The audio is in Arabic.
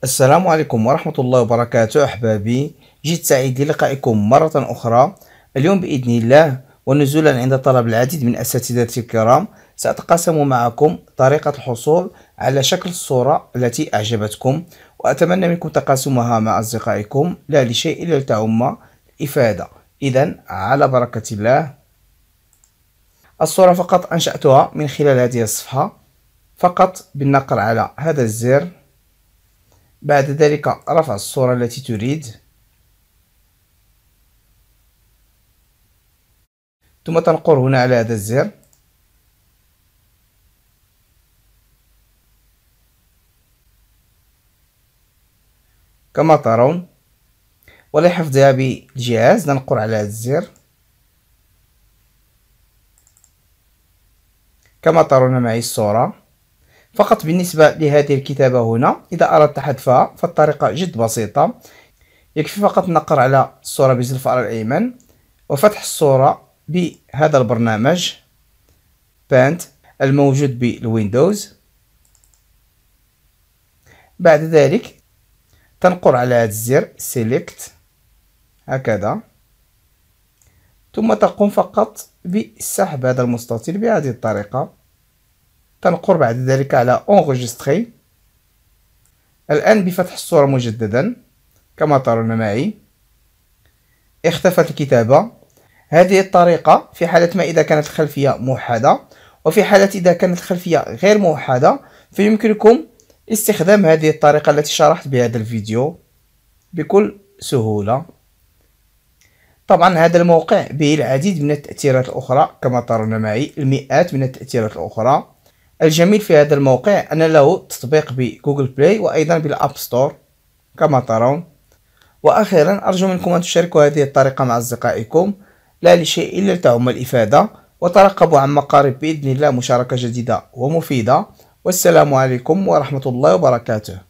السلام عليكم ورحمة الله وبركاته أحبابي جيت سعيد للقائكم مرة أخرى اليوم بإذن الله ونزولا عند طلب العديد من أساتذتي الكرام سأتقاسم معكم طريقة الحصول على شكل الصورة التي أعجبتكم وأتمنى منكم تقاسمها مع أصدقائكم لا لشيء إلا لتعم الإفادة إذا على بركة الله الصورة فقط أنشأتها من خلال هذه الصفحة فقط بالنقر على هذا الزر بعد ذلك رفع الصورة التي تريد ثم تنقر هنا على هذا الزر كما ترون ولحفظها بالجهاز ننقر على هذا الزر كما ترون معي الصورة فقط بالنسبة لهذه الكتابة هنا إذا أردت حذفها فالطريقة جد بسيطة يكفي فقط نقر على الصورة بزر الفأر الأيمن وفتح الصورة بهذا البرنامج بانت الموجود بالويندوز بعد ذلك تنقر على هذا الزر select هكذا ثم تقوم فقط بسحب هذا المستطيل بهذه الطريقة تنقر بعد ذلك على انغجستري الآن بفتح الصورة مجددا كما ترون معي اختفت الكتابة هذه الطريقة في حالة ما إذا كانت الخلفية موحدة وفي حالة إذا كانت الخلفية غير موحدة فيمكنكم استخدام هذه الطريقة التي شرحت بهذا الفيديو بكل سهولة طبعا هذا الموقع به العديد من التأثيرات الأخرى كما ترون معي المئات من التأثيرات الأخرى الجميل في هذا الموقع أن له تطبيق بجوجل بلاي وأيضا بالأب ستور كما ترون وأخيرا أرجو منكم أن تشاركوا هذه الطريقة مع أصدقائكم لا لشيء إلا لتعم الإفادة وترقبوا عما مقارب بإذن الله مشاركة جديدة ومفيدة والسلام عليكم ورحمة الله وبركاته